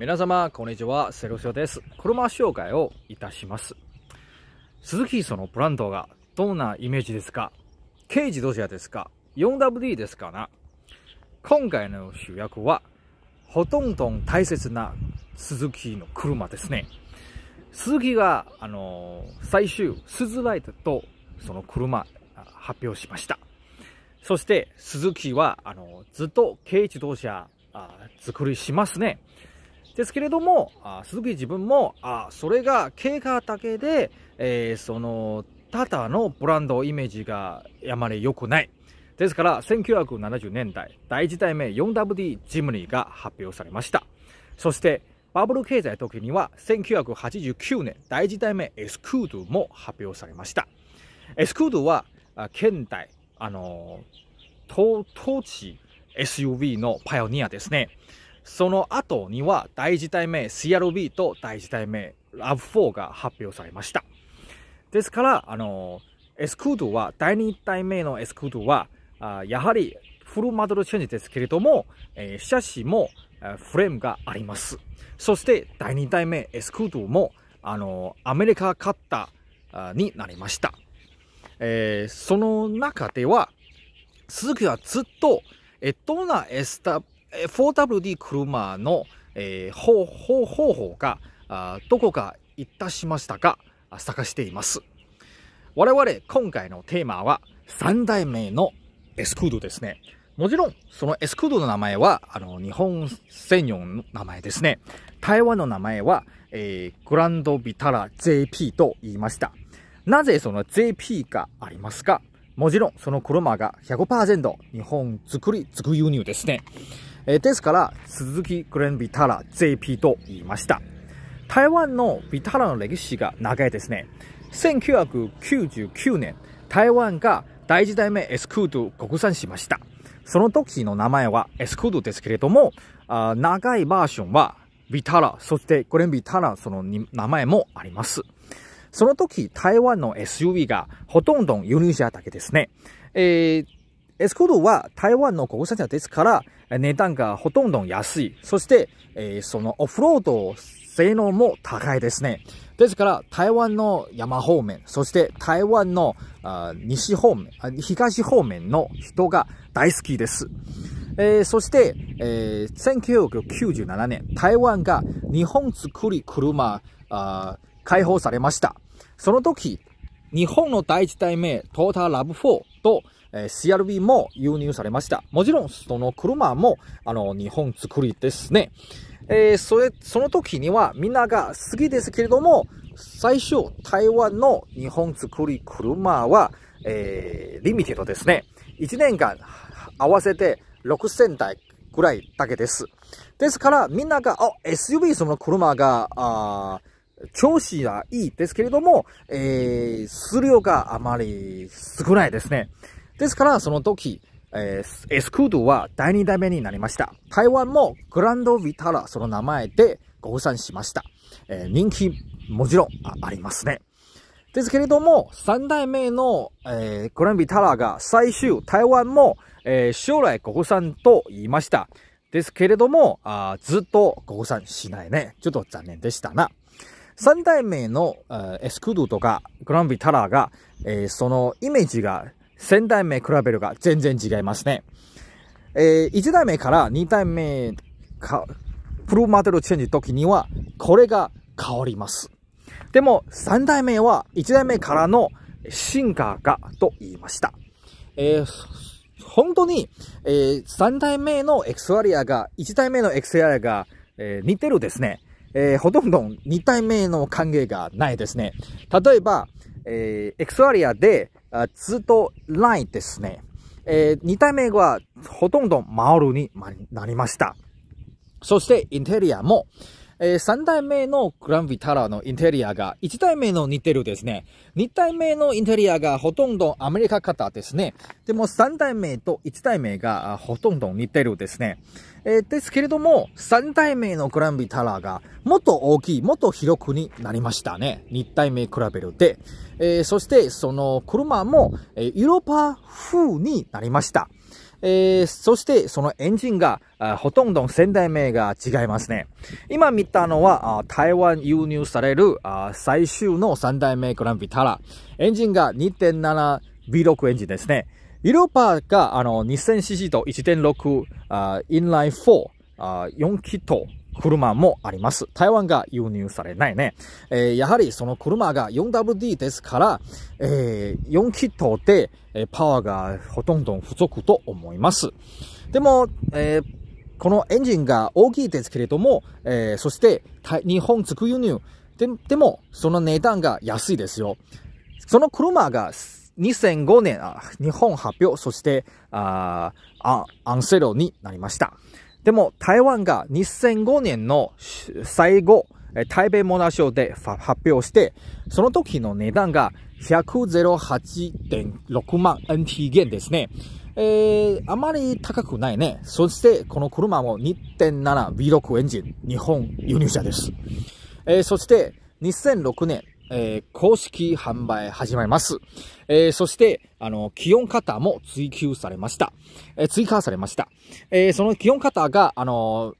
皆様、こんにちは。セフシーです。車紹介をいたします。鈴木そのブランドがどんなイメージですか軽自動車ですか ?4WD ですかな今回の主役は、ほとんど大切な鈴木の車ですね。鈴木が、あのー、最終、スズライトとその車、発表しました。そして、鈴木は、あのー、ずっと軽自動車、作りしますね。ですけれども、あ鈴木自分も、あそれが経過だけで、えー、その、ただのブランドイメージがあまり良くない。ですから、1970年代、第1代目 4WD ジムニーが発表されました。そして、バブル経済時には、1989年、第1代目エスクードも発表されました。エスクードは、現代、あの、当地 SUV のパイオニアですね。その後には第事体目 CRB と第事体目 l a v 4が発表されました。ですから、あの、エスクードは、第2体目のエスクードは、あやはりフルマドルチェンジですけれども、えー、シャシもフレームがあります。そして、第2体目エスクードも、あの、アメリカカッターになりました。えー、その中では、鈴木はずっと、えどんなエスタ 4WD 車の、えー、方法方法がどこかいたしましたか探しています。我々今回のテーマは3代目のエスクードですね。もちろん、そのエスクードの名前は、あの、日本専用の名前ですね。台湾の名前は、えー、グランドビタラ JP と言いました。なぜその JP がありますかもちろん、その車が100%日本作り、作り輸入ですね。えー、ですから、鈴木グレンビタラ JP と言いました。台湾のビタラの歴史が長いですね。1999年、台湾が第1代目エスクードを国産しました。その時の名前はエスクードですけれども、あ長いバージョンはビタラ、そしてグレンビタラその名前もあります。その時、台湾の SUV がほとんど輸入車だけですね。えーエスコードは台湾の国産車ですから、値段がほとんど安い。そして、えー、そのオフロード性能も高いですね。ですから、台湾の山方面、そして台湾のあ西方面東方面の人が大好きです。えー、そして、えー、1997年、台湾が日本作り車あ解放されました。その時、日本の第一代目、トータラブ4と、え CRB も輸入されました。もちろん、その車も、あの、日本作りですね。えー、それ、その時にはみんなが好きですけれども、最初、台湾の日本作り車は、えー、リミテッドですね。1年間合わせて6000台ぐらいだけです。ですから、みんなが、SUV その車が、あ調子はいいですけれども、えー、数量があまり少ないですね。ですから、その時、えー、エスクードは第2代目になりました。台湾もグランドビタラその名前でご参しました。えー、人気もちろんありますね。ですけれども、三代目の、えー、グランビタラが最終、台湾も、えー、将来国産と言いました。ですけれども、あずっと国産しないね。ちょっと残念でしたな。三代目の、えー、エスクードとかグランビタラが、えー、そのイメージが1000代目比べるが全然違いますね。えー、1代目から2代目か、プルマテルチェンジ時には、これが変わります。でも、3代目は1代目からの進化がと言いました。えー、本当に、えー、3代目のエクスワリアが、1代目のエクスワリアが、えー、似てるですね。えー、ほとんど2体目の歓迎がないですね。例えば、えー、エクスワリアで、ずっとラインですね。えー、2体目はほとんどマオルになりました。そしてインテリアも、えー、3代目のグランビタラのインテリアが1代目の似てるですね。2代目のインテリアがほとんどアメリカ型ですね。でも3代目と1代目がほとんど似てるですね。えー、ですけれども、3代目のグランビタラがもっと大きい、もっと広くになりましたね。2代目比べるで。えー、そしてその車も、えヨーロッパ風になりました。えー、そしてそのエンジンが、ほとんど仙台名が違いますね。今見たのは、台湾輸入される最終の三代目グランビタラ。エンジンが 2.7V6 エンジンですね。イロパーがあの 2000cc と1.6、インライン4、4気筒車もあります。台湾が輸入されないね。えー、やはりその車が 4WD ですから、えー、4キットで、えパワーがほとんど不足と思います。でも、えー、このエンジンが大きいですけれども、えー、そして日本直輸入ででもその値段が安いですよ。その車が2005年、あ日本発表、そして、ああアンセロになりました。でも、台湾が2005年の最後、台北モナショーで発表して、その時の値段が108.6万 NT 元ですね。えー、あまり高くないね。そして、この車も 2.7V6 エンジン、日本輸入車です。えー、そして、2006年、えー、公式販売始まります。えー、そして、あの、気温型も追求されました。えー、追加されました。えその気温型が、あの、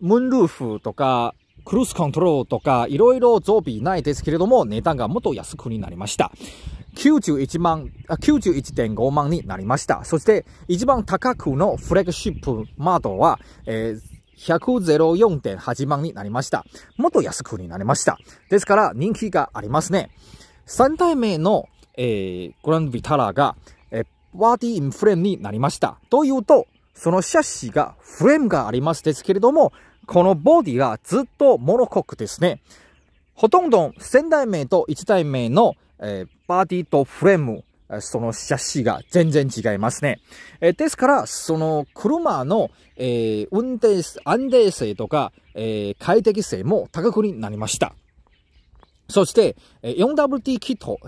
ムーンルーフとか、クルースコントロールとか、いろいろビ備ないですけれども、値段がもっと安くになりました。91万、91.5万になりました。そして、一番高くのフレッグシップマートは、えー104.8万になりました。もっと安くになりました。ですから人気がありますね。3代目の、えー、グランドビタラが、えー、ワーティインフレームになりました。というと、そのシャシーがフレームがありますですけれども、このボディがずっとモノコックですね。ほとんど1000代目と1代目の、えー、バーディーとフレームその写真が全然違いますね。えですから、その車の、えー、運転、安定性とか、えー、快適性も高くになりました。そして、4WT キット、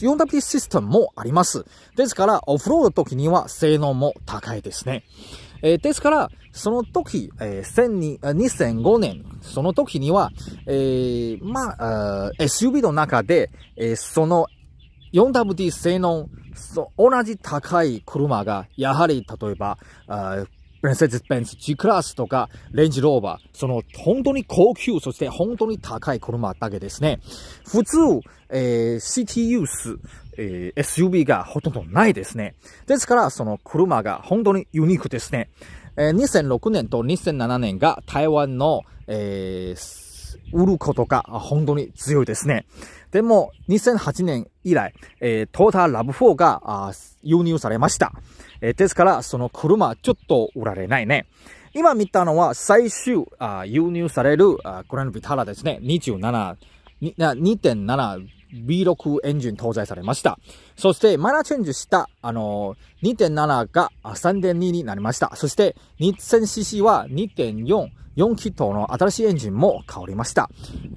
4WT システムもあります。ですから、オフロード時には性能も高いですね。えー、ですから、その時、えー、2005年、その時には、えー、まあ、SUV の中で、えー、その 4WD 性能、同じ高い車が、やはり例えば、プレンセツ・ベンツ G クラスとか、レンジローバー、その本当に高級、そして本当に高い車だけですね。普通、えー、CT ユース、えー、SUV がほとんどないですね。ですから、その車が本当にユニークですね。えー、2006年と2007年が台湾の、えー売ることが本当に強いですね。でも、2008年以来、えー、トータラブ4が輸入されました。えー、ですから、その車、ちょっと売られないね。今見たのは、最終輸入される、これのビタラですね。27、2.7 B6 エンジン搭載されました。そして、マナーチェンジした、あのー、2.7が3.2になりました。そして、2000cc は2.4、4気筒の新しいエンジンも変わりました。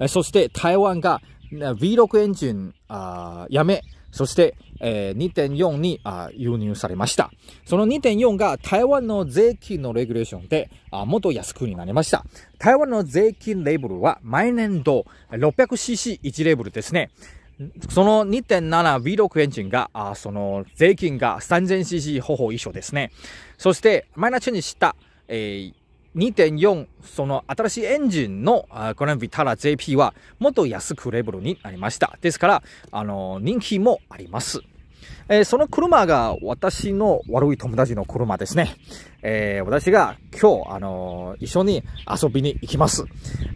そして、台湾が V6 エンジン、あやめ、そして、えー、2.4にあ輸入されました。その2.4が台湾の税金のレギュレーションで、あもっと安くになりました。台湾の税金レーブルは毎年度 600cc1 レーブルですね。その 2.7V6 エンジンが、あその税金が 3000cc ほぼ以上ですね。そして、マイナーチェンジした、えー、2.4その新しいエンジンのグランビタラ JP はもっと安くレベルになりました。ですから、あの、人気もあります。えー、その車が私の悪い友達の車ですね。えー、私が今日、あのー、一緒に遊びに行きます。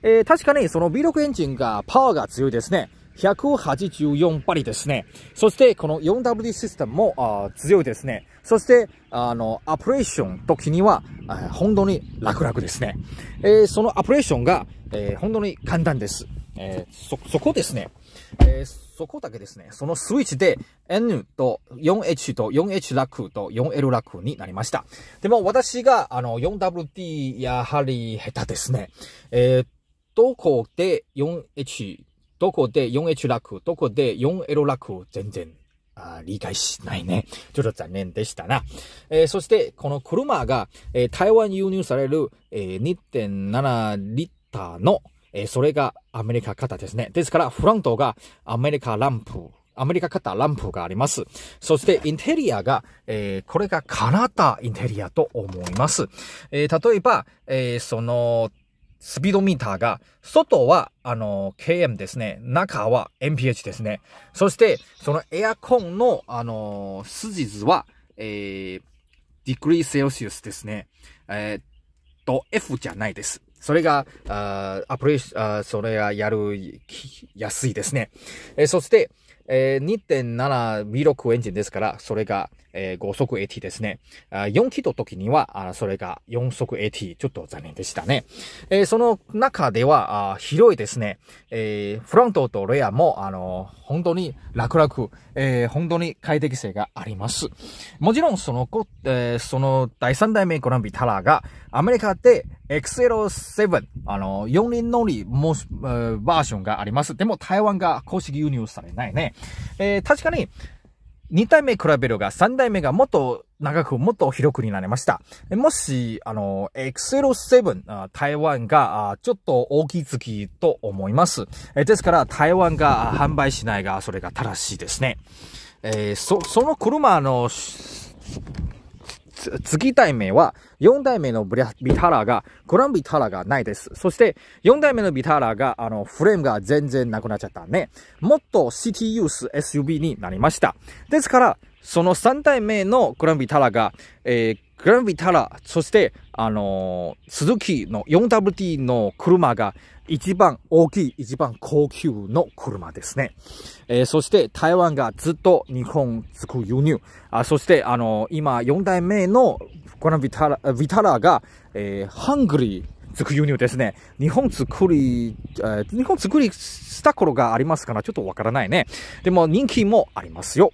え確かにその V6 エンジンがパワーが強いですね。184馬力ですね。そして、この 4WD システムも強いですね。そして、あの、アプレーション時には、本当に楽々ですね。えー、そのアプレーションが、えー、本当に簡単です。えー、そ、そこですね。えそこだけですね。そのスイッチで N と 4H と 4H 楽と 4L 楽になりました。でも私が、あの、4WD やはり下手ですね。えー、どこで 4H どこで 4H 楽、どこで 4L 楽、全然あ理解しないね。ちょっと残念でしたな。えー、そして、この車が、えー、台湾に輸入される、えー、2.7リッターの、えそれがアメリカ型ですね。ですから、フロントがアメリカランプ、アメリカ型ランプがあります。そして、インテリアが、えこれがカナダインテリアと思います。え例えば、えその、スピードミーターが、外は、あの、KM ですね。中は MPH ですね。そして、そのエアコンの、あの筋図は、えー、ディクリーセルシウスですね。えー、っと、F じゃないです。それが、あアプリ、あそれがやる、安いですね。えー、そして、えー、2.7V6 エンジンですから、それが、えー、5速 AT ですね。4気の時には、それが4速 AT、ちょっと残念でしたね。えー、その中では、広いですね、えー、フロントとレアも、あのー、本当に楽々、えー、本当に快適性があります。もちろん、その、えー、その第3代目コランビタラーが、アメリカで X07、あの、4輪乗りも、バージョンがあります。でも台湾が公式輸入されないね。えー、確かに、2体目比べるが3代目がもっと長く、もっと広くになりました。もし、あの、XL7、台湾がちょっと大きい月と思います。ですから、台湾が販売しないが、それが正しいですね。えー、そ、その車の、次代目は、4代目のビタラーが、グランビタラーがないです。そして、4代目のビタラーが、あの、フレームが全然なくなっちゃったんで、もっとシティユース SUV になりました。ですから、その3代目のグランビタラが、えー、グランビタラ、そして、あのー、スズキの 4WD の車が一番大きい、一番高級の車ですね。えー、そして台湾がずっと日本く輸入。あそして、あのー、今4代目のグランビタラ、ビタラが、えー、ハングリー、く輸入ですね。日本作り、えー、日本作りした頃がありますから、ちょっとわからないね。でも人気もありますよ。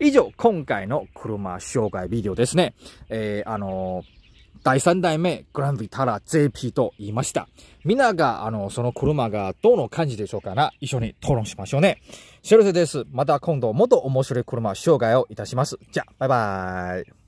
以上、今回の車紹介ビデオですね。えー、あのー第3代目グランヴィタラ JP と言いました。みんなが、あの、その車がどの感じでしょうかな一緒に討論しましょうね。シェルセです。また今度もっと面白い車紹介をいたします。じゃあ、バイバーイ。